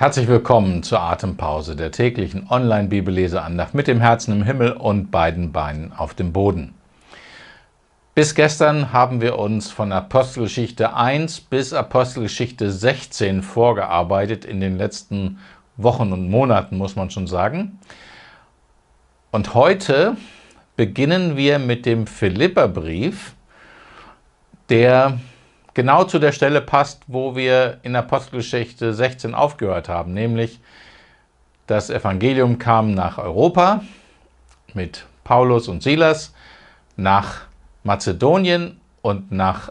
Herzlich willkommen zur Atempause, der täglichen Online-Bibelleseandacht mit dem Herzen im Himmel und beiden Beinen auf dem Boden. Bis gestern haben wir uns von Apostelgeschichte 1 bis Apostelgeschichte 16 vorgearbeitet in den letzten Wochen und Monaten, muss man schon sagen. Und heute beginnen wir mit dem Philipperbrief, der genau zu der Stelle passt, wo wir in Apostelgeschichte 16 aufgehört haben, nämlich das Evangelium kam nach Europa mit Paulus und Silas, nach Mazedonien und nach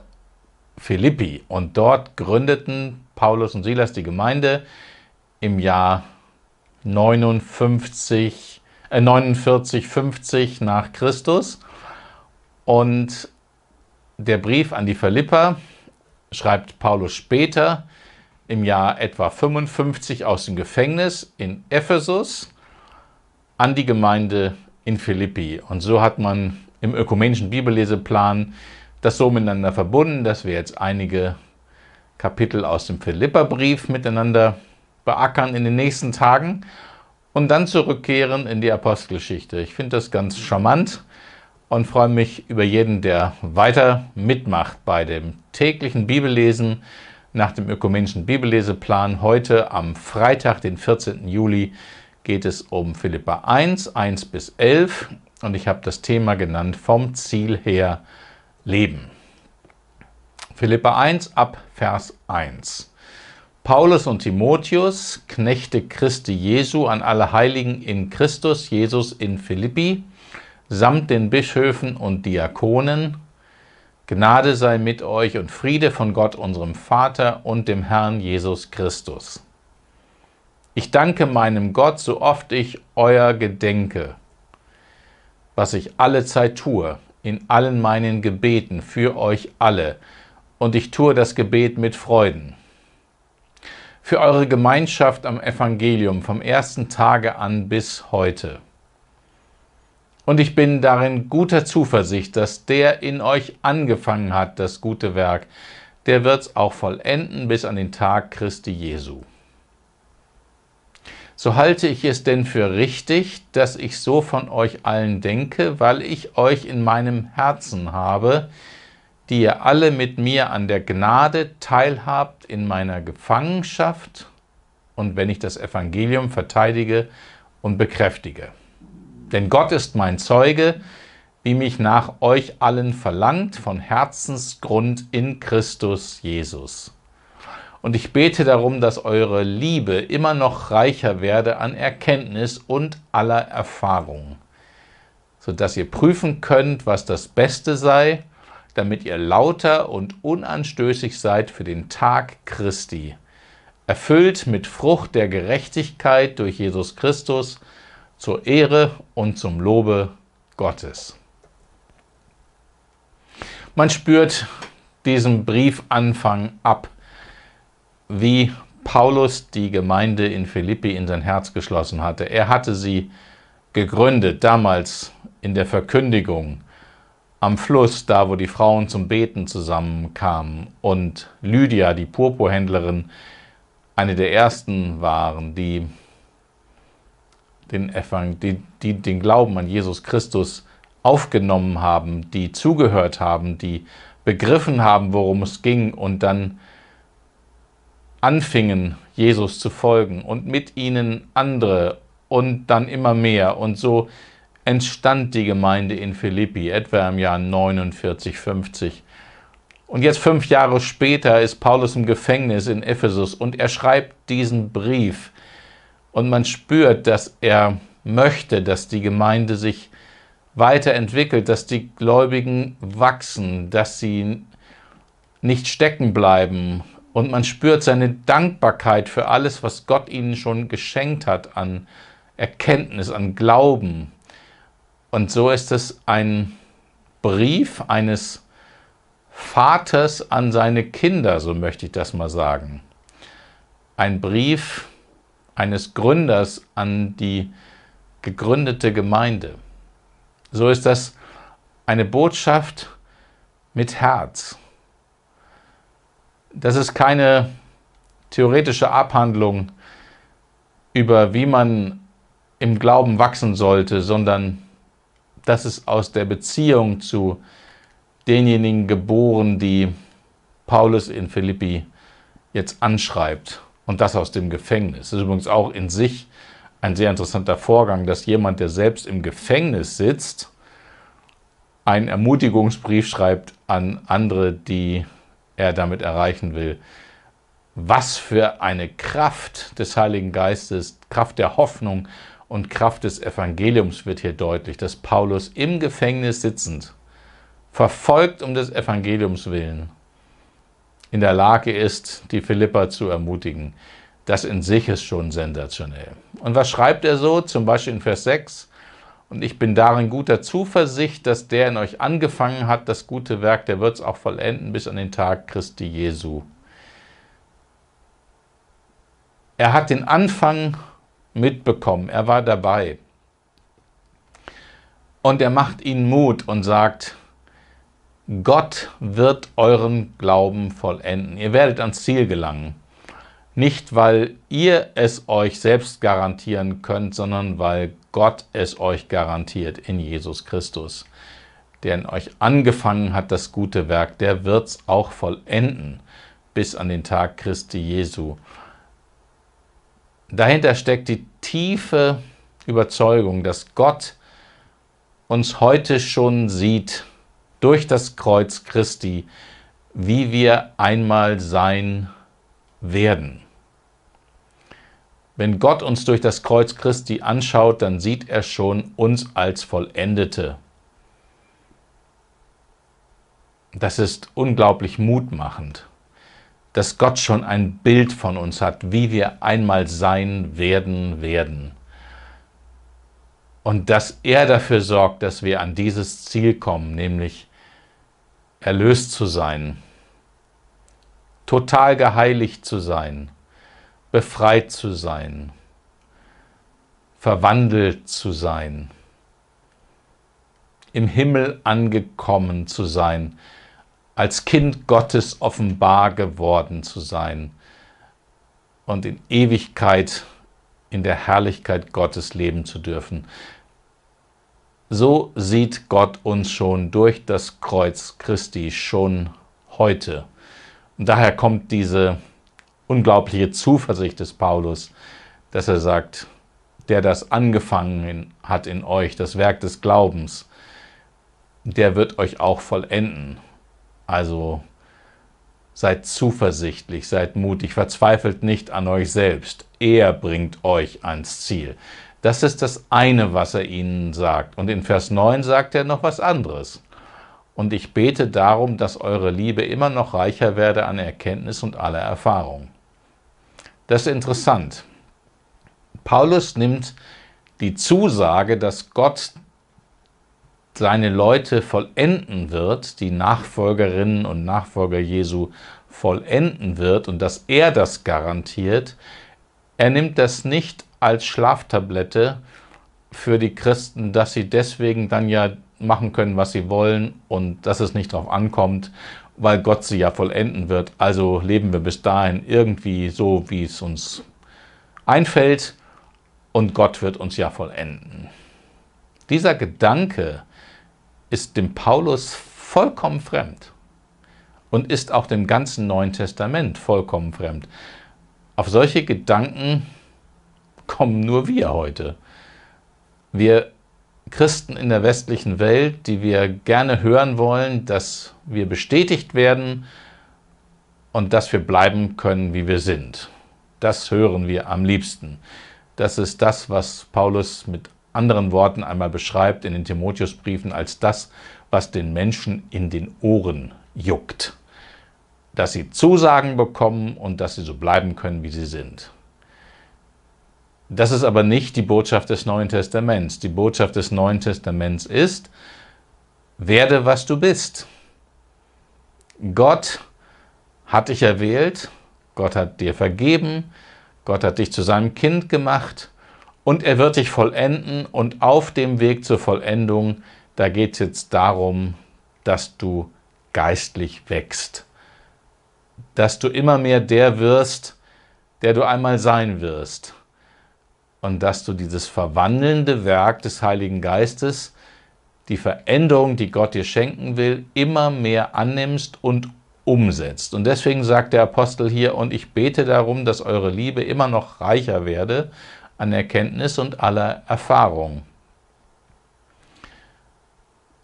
Philippi. Und dort gründeten Paulus und Silas die Gemeinde im Jahr 59, äh 49, 50 nach Christus. Und der Brief an die Philippa schreibt Paulus später im Jahr etwa 55 aus dem Gefängnis in Ephesus an die Gemeinde in Philippi. Und so hat man im ökumenischen Bibelleseplan das so miteinander verbunden, dass wir jetzt einige Kapitel aus dem Philipperbrief miteinander beackern in den nächsten Tagen und dann zurückkehren in die Apostelgeschichte. Ich finde das ganz charmant und freue mich über jeden, der weiter mitmacht bei dem täglichen Bibellesen nach dem ökumenischen Bibelleseplan. Heute am Freitag, den 14. Juli, geht es um Philippa 1, 1 bis 11 und ich habe das Thema genannt vom Ziel her Leben. Philippa 1 ab Vers 1. Paulus und Timotheus, Knechte Christi Jesu an alle Heiligen in Christus Jesus in Philippi, samt den Bischöfen und Diakonen. Gnade sei mit euch und Friede von Gott, unserem Vater und dem Herrn Jesus Christus. Ich danke meinem Gott, so oft ich euer gedenke, was ich alle Zeit tue, in allen meinen Gebeten für euch alle, und ich tue das Gebet mit Freuden. Für eure Gemeinschaft am Evangelium vom ersten Tage an bis heute. Und ich bin darin guter Zuversicht, dass der in euch angefangen hat, das gute Werk, der wird es auch vollenden bis an den Tag Christi Jesu. So halte ich es denn für richtig, dass ich so von euch allen denke, weil ich euch in meinem Herzen habe, die ihr alle mit mir an der Gnade teilhabt in meiner Gefangenschaft und wenn ich das Evangelium verteidige und bekräftige. Denn Gott ist mein Zeuge, wie mich nach euch allen verlangt, von Herzensgrund in Christus Jesus. Und ich bete darum, dass eure Liebe immer noch reicher werde an Erkenntnis und aller Erfahrung, sodass ihr prüfen könnt, was das Beste sei, damit ihr lauter und unanstößig seid für den Tag Christi, erfüllt mit Frucht der Gerechtigkeit durch Jesus Christus, zur Ehre und zum Lobe Gottes. Man spürt diesem Briefanfang ab, wie Paulus die Gemeinde in Philippi in sein Herz geschlossen hatte. Er hatte sie gegründet, damals in der Verkündigung am Fluss, da wo die Frauen zum Beten zusammenkamen und Lydia, die Purpurhändlerin, eine der ersten waren, die den, Evangel die, die den Glauben an Jesus Christus aufgenommen haben, die zugehört haben, die begriffen haben, worum es ging und dann anfingen, Jesus zu folgen und mit ihnen andere und dann immer mehr. Und so entstand die Gemeinde in Philippi etwa im Jahr 49, 50. Und jetzt fünf Jahre später ist Paulus im Gefängnis in Ephesus und er schreibt diesen Brief, und man spürt, dass er möchte, dass die Gemeinde sich weiterentwickelt, dass die Gläubigen wachsen, dass sie nicht stecken bleiben. Und man spürt seine Dankbarkeit für alles, was Gott ihnen schon geschenkt hat an Erkenntnis, an Glauben. Und so ist es ein Brief eines Vaters an seine Kinder, so möchte ich das mal sagen. Ein Brief, eines Gründers an die gegründete Gemeinde. So ist das eine Botschaft mit Herz. Das ist keine theoretische Abhandlung über, wie man im Glauben wachsen sollte, sondern das ist aus der Beziehung zu denjenigen geboren, die Paulus in Philippi jetzt anschreibt und das aus dem Gefängnis. Das ist übrigens auch in sich ein sehr interessanter Vorgang, dass jemand, der selbst im Gefängnis sitzt, einen Ermutigungsbrief schreibt an andere, die er damit erreichen will. Was für eine Kraft des Heiligen Geistes, Kraft der Hoffnung und Kraft des Evangeliums wird hier deutlich, dass Paulus im Gefängnis sitzend, verfolgt um des Evangeliums willen, in der Lage ist, die Philippa zu ermutigen. Das in sich ist schon sensationell. Und was schreibt er so? Zum Beispiel in Vers 6. Und ich bin darin guter Zuversicht, dass der in euch angefangen hat, das gute Werk, der wird es auch vollenden bis an den Tag Christi Jesu. Er hat den Anfang mitbekommen, er war dabei. Und er macht ihnen Mut und sagt, Gott wird euren Glauben vollenden. Ihr werdet ans Ziel gelangen. Nicht, weil ihr es euch selbst garantieren könnt, sondern weil Gott es euch garantiert in Jesus Christus. Der in euch angefangen hat, das gute Werk, der wird es auch vollenden bis an den Tag Christi Jesu. Dahinter steckt die tiefe Überzeugung, dass Gott uns heute schon sieht durch das Kreuz Christi, wie wir einmal sein werden. Wenn Gott uns durch das Kreuz Christi anschaut, dann sieht er schon uns als Vollendete. Das ist unglaublich mutmachend, dass Gott schon ein Bild von uns hat, wie wir einmal sein werden werden. Und dass er dafür sorgt, dass wir an dieses Ziel kommen, nämlich erlöst zu sein, total geheiligt zu sein, befreit zu sein, verwandelt zu sein, im Himmel angekommen zu sein, als Kind Gottes offenbar geworden zu sein und in Ewigkeit in der Herrlichkeit Gottes leben zu dürfen. So sieht Gott uns schon durch das Kreuz Christi schon heute. Und daher kommt diese unglaubliche Zuversicht des Paulus, dass er sagt, der das angefangen hat in euch, das Werk des Glaubens, der wird euch auch vollenden. Also seid zuversichtlich, seid mutig, verzweifelt nicht an euch selbst. Er bringt euch ans Ziel. Das ist das eine, was er ihnen sagt. Und in Vers 9 sagt er noch was anderes. Und ich bete darum, dass eure Liebe immer noch reicher werde an Erkenntnis und aller Erfahrung. Das ist interessant. Paulus nimmt die Zusage, dass Gott seine Leute vollenden wird, die Nachfolgerinnen und Nachfolger Jesu vollenden wird und dass er das garantiert, er nimmt das nicht als Schlaftablette für die Christen, dass sie deswegen dann ja machen können, was sie wollen und dass es nicht darauf ankommt, weil Gott sie ja vollenden wird. Also leben wir bis dahin irgendwie so, wie es uns einfällt und Gott wird uns ja vollenden. Dieser Gedanke ist dem Paulus vollkommen fremd und ist auch dem ganzen Neuen Testament vollkommen fremd. Auf solche Gedanken kommen nur wir heute. Wir Christen in der westlichen Welt, die wir gerne hören wollen, dass wir bestätigt werden und dass wir bleiben können, wie wir sind. Das hören wir am liebsten. Das ist das, was Paulus mit anderen Worten einmal beschreibt in den Timotheusbriefen als das, was den Menschen in den Ohren juckt. Dass sie Zusagen bekommen und dass sie so bleiben können, wie sie sind. Das ist aber nicht die Botschaft des Neuen Testaments. Die Botschaft des Neuen Testaments ist, werde was du bist. Gott hat dich erwählt, Gott hat dir vergeben, Gott hat dich zu seinem Kind gemacht und er wird dich vollenden und auf dem Weg zur Vollendung, da geht es jetzt darum, dass du geistlich wächst, dass du immer mehr der wirst, der du einmal sein wirst und dass du dieses verwandelnde Werk des Heiligen Geistes, die Veränderung, die Gott dir schenken will, immer mehr annimmst und umsetzt. Und deswegen sagt der Apostel hier, und ich bete darum, dass eure Liebe immer noch reicher werde an Erkenntnis und aller Erfahrung.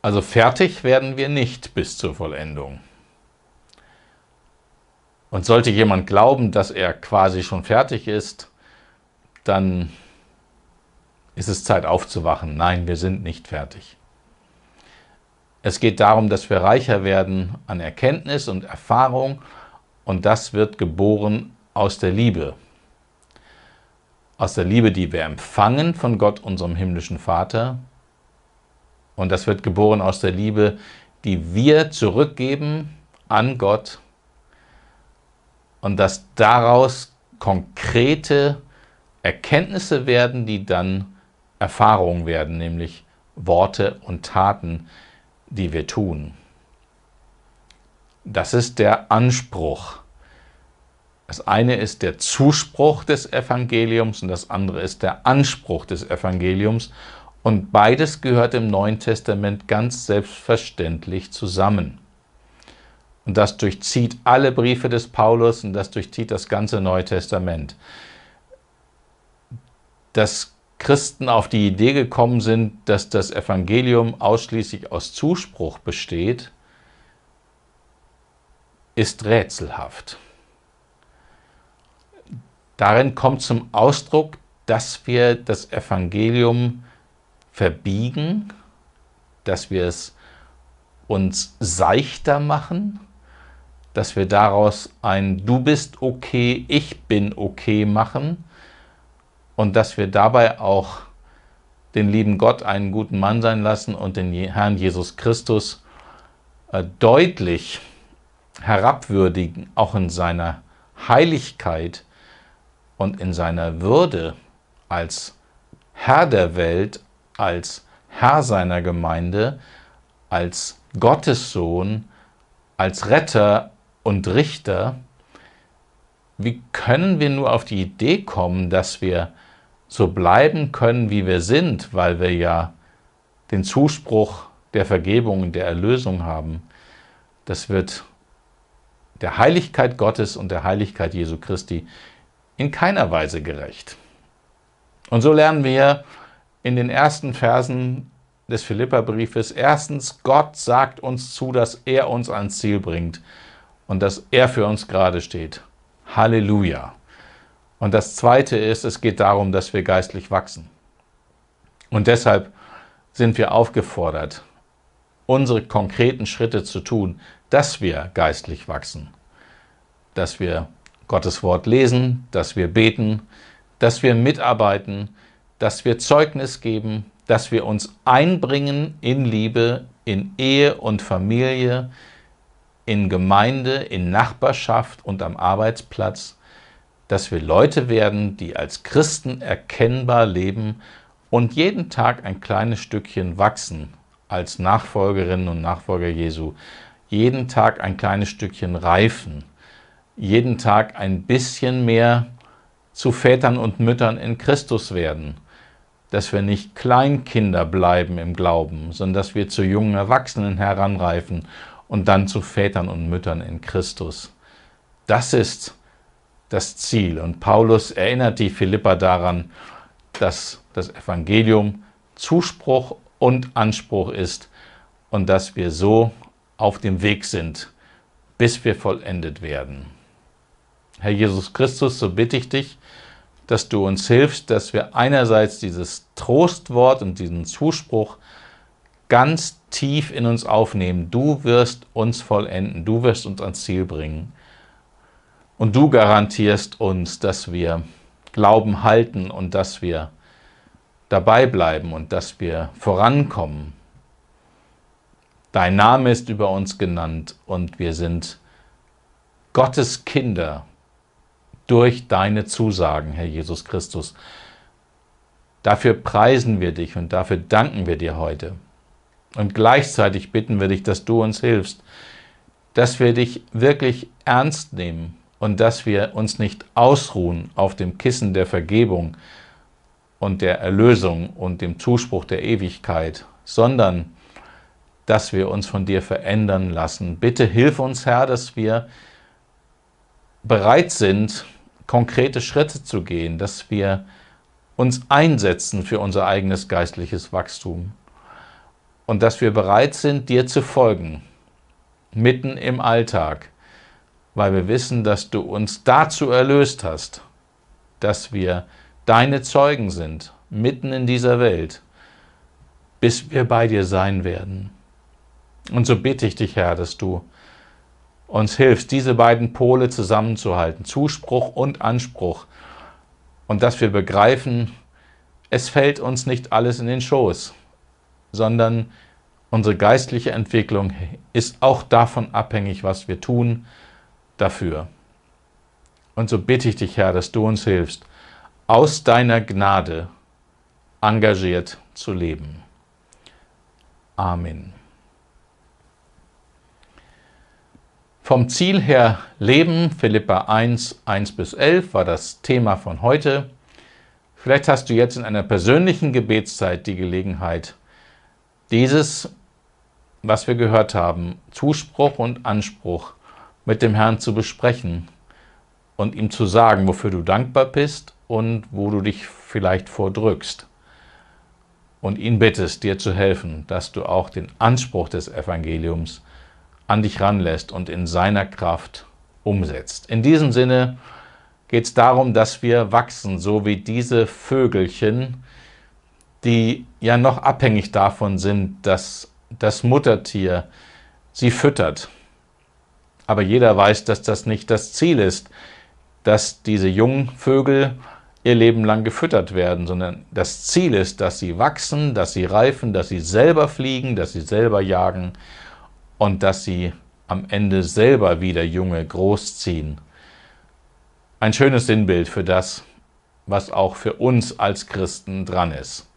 Also fertig werden wir nicht bis zur Vollendung. Und sollte jemand glauben, dass er quasi schon fertig ist, dann ist es Zeit aufzuwachen. Nein, wir sind nicht fertig. Es geht darum, dass wir reicher werden an Erkenntnis und Erfahrung und das wird geboren aus der Liebe. Aus der Liebe, die wir empfangen von Gott, unserem himmlischen Vater. Und das wird geboren aus der Liebe, die wir zurückgeben an Gott. Und dass daraus konkrete Erkenntnisse werden, die dann Erfahrung werden, nämlich Worte und Taten, die wir tun. Das ist der Anspruch. Das eine ist der Zuspruch des Evangeliums und das andere ist der Anspruch des Evangeliums. Und beides gehört im Neuen Testament ganz selbstverständlich zusammen. Und das durchzieht alle Briefe des Paulus und das durchzieht das ganze Neue Testament. Das Christen auf die Idee gekommen sind, dass das Evangelium ausschließlich aus Zuspruch besteht, ist rätselhaft. Darin kommt zum Ausdruck, dass wir das Evangelium verbiegen, dass wir es uns seichter machen, dass wir daraus ein Du bist okay, ich bin okay machen und dass wir dabei auch den lieben Gott einen guten Mann sein lassen und den Herrn Jesus Christus äh, deutlich herabwürdigen, auch in seiner Heiligkeit und in seiner Würde als Herr der Welt, als Herr seiner Gemeinde, als Gottes Sohn, als Retter und Richter. Wie können wir nur auf die Idee kommen, dass wir so bleiben können, wie wir sind, weil wir ja den Zuspruch der Vergebung und der Erlösung haben, das wird der Heiligkeit Gottes und der Heiligkeit Jesu Christi in keiner Weise gerecht. Und so lernen wir in den ersten Versen des Philipperbriefes, erstens, Gott sagt uns zu, dass er uns ans Ziel bringt und dass er für uns gerade steht. Halleluja! Und das Zweite ist, es geht darum, dass wir geistlich wachsen. Und deshalb sind wir aufgefordert, unsere konkreten Schritte zu tun, dass wir geistlich wachsen, dass wir Gottes Wort lesen, dass wir beten, dass wir mitarbeiten, dass wir Zeugnis geben, dass wir uns einbringen in Liebe, in Ehe und Familie, in Gemeinde, in Nachbarschaft und am Arbeitsplatz dass wir Leute werden, die als Christen erkennbar leben und jeden Tag ein kleines Stückchen wachsen als Nachfolgerinnen und Nachfolger Jesu, jeden Tag ein kleines Stückchen reifen, jeden Tag ein bisschen mehr zu Vätern und Müttern in Christus werden, dass wir nicht Kleinkinder bleiben im Glauben, sondern dass wir zu jungen Erwachsenen heranreifen und dann zu Vätern und Müttern in Christus. Das ist das Ziel. Und Paulus erinnert die Philippa daran, dass das Evangelium Zuspruch und Anspruch ist und dass wir so auf dem Weg sind, bis wir vollendet werden. Herr Jesus Christus, so bitte ich dich, dass du uns hilfst, dass wir einerseits dieses Trostwort und diesen Zuspruch ganz tief in uns aufnehmen. Du wirst uns vollenden, du wirst uns ans Ziel bringen. Und du garantierst uns, dass wir Glauben halten und dass wir dabei bleiben und dass wir vorankommen. Dein Name ist über uns genannt und wir sind Gottes Kinder durch deine Zusagen, Herr Jesus Christus. Dafür preisen wir dich und dafür danken wir dir heute. Und gleichzeitig bitten wir dich, dass du uns hilfst, dass wir dich wirklich ernst nehmen und dass wir uns nicht ausruhen auf dem Kissen der Vergebung und der Erlösung und dem Zuspruch der Ewigkeit, sondern dass wir uns von dir verändern lassen. Bitte hilf uns, Herr, dass wir bereit sind, konkrete Schritte zu gehen, dass wir uns einsetzen für unser eigenes geistliches Wachstum und dass wir bereit sind, dir zu folgen, mitten im Alltag weil wir wissen, dass du uns dazu erlöst hast, dass wir deine Zeugen sind, mitten in dieser Welt, bis wir bei dir sein werden. Und so bitte ich dich, Herr, dass du uns hilfst, diese beiden Pole zusammenzuhalten, Zuspruch und Anspruch, und dass wir begreifen, es fällt uns nicht alles in den Schoß, sondern unsere geistliche Entwicklung ist auch davon abhängig, was wir tun, dafür. Und so bitte ich dich, Herr, dass du uns hilfst, aus deiner Gnade engagiert zu leben. Amen. Vom Ziel her leben, Philippa 1, 1 bis 11 war das Thema von heute. Vielleicht hast du jetzt in einer persönlichen Gebetszeit die Gelegenheit, dieses, was wir gehört haben, Zuspruch und Anspruch mit dem Herrn zu besprechen und ihm zu sagen, wofür du dankbar bist und wo du dich vielleicht vordrückst. Und ihn bittest, dir zu helfen, dass du auch den Anspruch des Evangeliums an dich ranlässt und in seiner Kraft umsetzt. In diesem Sinne geht es darum, dass wir wachsen, so wie diese Vögelchen, die ja noch abhängig davon sind, dass das Muttertier sie füttert. Aber jeder weiß, dass das nicht das Ziel ist, dass diese jungen Vögel ihr Leben lang gefüttert werden, sondern das Ziel ist, dass sie wachsen, dass sie reifen, dass sie selber fliegen, dass sie selber jagen und dass sie am Ende selber wieder Junge großziehen. Ein schönes Sinnbild für das, was auch für uns als Christen dran ist.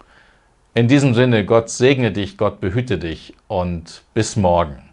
In diesem Sinne, Gott segne dich, Gott behüte dich und bis morgen.